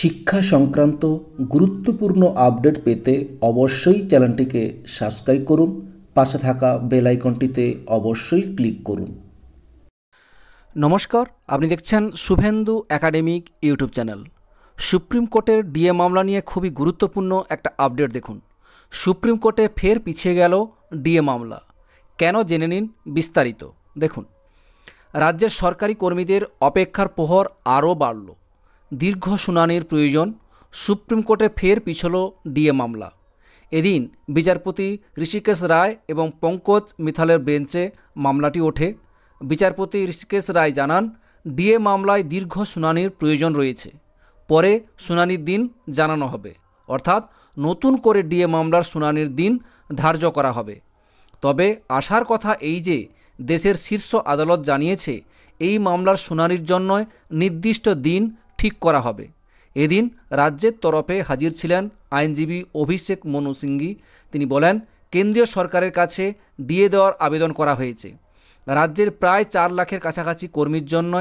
শিক্ষা সংক্রান্ত গুরুত্বপূর্ণ আপডেট পেতে অবশ্যই চ্যানেলটিকে সাবস্ক্রাইব করুন পাশে থাকা বেল আইকনটিতে অবশ্যই ক্লিক করুন নমস্কার আপনি দেখছেন Shubhendu academic YouTube channel supreme কোর্টের ডিএ মামলা নিয়ে খুবই গুরুত্বপূর্ণ একটা আপডেট দেখুন সুপ্রিম কোর্টে ফের পিছিয়ে গেল ডিএ মামলা কেন জেনে নিন বিস্তারিত দেখুন রাজ্যের সরকারি কর্মীদের অপেক্ষার প্রহর আরও বাড়ল দীর্ঘ শুনানির প্রয়োজন সুপ্রিম কোর্টে ফের পিছল ডিএ মামলা এদিন বিচারপতি ঋষিকেশ রায় এবং পঙ্কজ মিথালের বেঞ্চে মামলাটি ওঠে বিচারপতি ঋষিকেশ রায় জানান ডিএ মামলায় দীর্ঘ শুনানির প্রয়োজন রয়েছে পরে শুনানির দিন জানানো হবে অর্থাৎ নতুন করে ডিএ মামলার শুনানির দিন ধার্য করা হবে তবে আসার কথা এই যে দেশের শীর্ষ আদালত জানিয়েছে এই মামলার শুনানির জন্য নির্দিষ্ট দিন ঠিক করা হবে এদিন রাজ্যের তরফে হাজির ছিলেন আইনজীবী অভিষেক মনু সিংঘি তিনি বলেন কেন্দ্রীয় সরকারের কাছে দিয়ে দেওয়ার আবেদন করা হয়েছে রাজ্যের প্রায় চার লাখের কাছাকাছি কর্মীর জন্য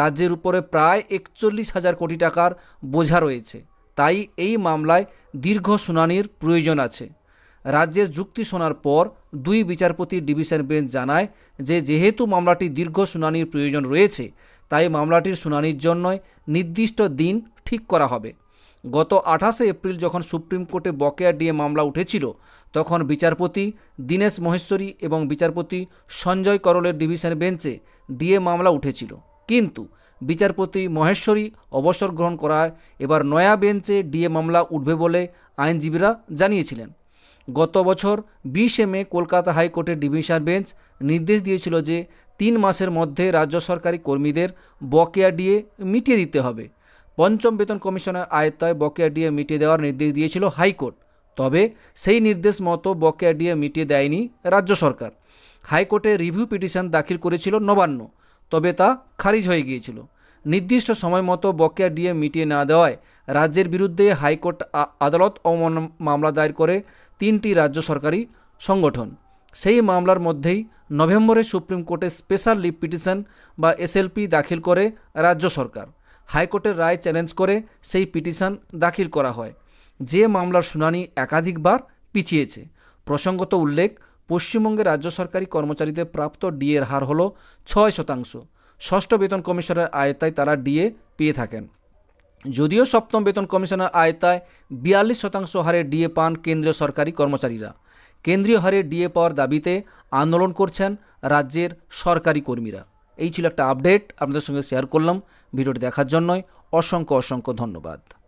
রাজ্যের উপরে প্রায় একচল্লিশ হাজার কোটি টাকার বোঝা রয়েছে তাই এই মামলায় দীর্ঘ শুনানির প্রয়োজন আছে রাজ্যের যুক্তি শোনার পর দুই বিচারপতি ডিভিশন বেঞ্চ জানায় যে যেহেতু মামলাটি দীর্ঘ শুনানির প্রয়োজন রয়েছে তাই মামলাটির শুনানির জন্য নির্দিষ্ট দিন ঠিক করা হবে গত আঠাশে এপ্রিল যখন সুপ্রিম কোর্টে বকেয়া ডিএ মামলা উঠেছিল তখন বিচারপতি দীনেশ মহেশ্বরী এবং বিচারপতি সঞ্জয় করলের ডিভিশন বেঞ্চে ডিএ মামলা উঠেছিল কিন্তু বিচারপতি মহেশ্বরী অবসর গ্রহণ করায় এবার নয়া বেঞ্চে ডিএ মামলা উঠবে বলে আইনজীবীরা জানিয়েছিলেন গত বছর বিশে মে কলকাতা হাইকোর্টের ডিভিশন বেঞ্চ নির্দেশ দিয়েছিল যে তিন মাসের মধ্যে রাজ্য সরকারি কর্মীদের বকেয়া ডিএ মিটিয়ে দিতে হবে পঞ্চম বেতন কমিশনের আয়ত্তায় বকেয়া ডিএ মিটিয়ে দেওয়ার নির্দেশ দিয়েছিল হাইকোর্ট তবে সেই নির্দেশ মতো বকেয়া ডিএ মিটিয়ে দেয়নি রাজ্য সরকার হাইকোর্টে রিভিউ পিটিশন দাখিল করেছিল নবান্ন তবে তা খারিজ হয়ে গিয়েছিল নির্দিষ্ট সময় মতো বকেয়া ডিএ মিটিয়ে না দেওয়ায় রাজ্যের বিরুদ্ধে হাইকোর্ট আদালত অমন মামলা দায়ের করে তিনটি রাজ্য সরকারি সংগঠন সেই মামলার মধ্যেই নভেম্বরে supreme court special leave petition বা এসএলপি দাখিল করে রাজ্য সরকার হাইকোর্টের রায় চ্যালেঞ্জ করে সেই পিটিশন দাখিল করা হয় যে মামলার শুনানি একাধিকবার পিছিয়েছে প্রসঙ্গত উল্লেখ পশ্চিমবঙ্গে রাজ্য সরকারি কর্মচারীদের প্রাপ্ত ডিএর হার হল ছয় শতাংশ ষষ্ঠ বেতন কমিশনের আয়তায় তারা ডিএ পেয়ে থাকেন যদিও সপ্তম বেতন কমিশনের আয়তায় বিয়াল্লিশ শতাংশ হারে ডিএ পান কেন্দ্রীয় সরকারি কর্মচারীরা কেন্দ্রীয় হারে ডিএ পাওয়ার দাবিতে আন্দোলন করছেন রাজ্যের সরকারি কর্মীরা এই ছিল একটা আপডেট আপনাদের সঙ্গে শেয়ার করলাম ভিডিওটি দেখার জন্যই অসংখ্য অসংখ্য ধন্যবাদ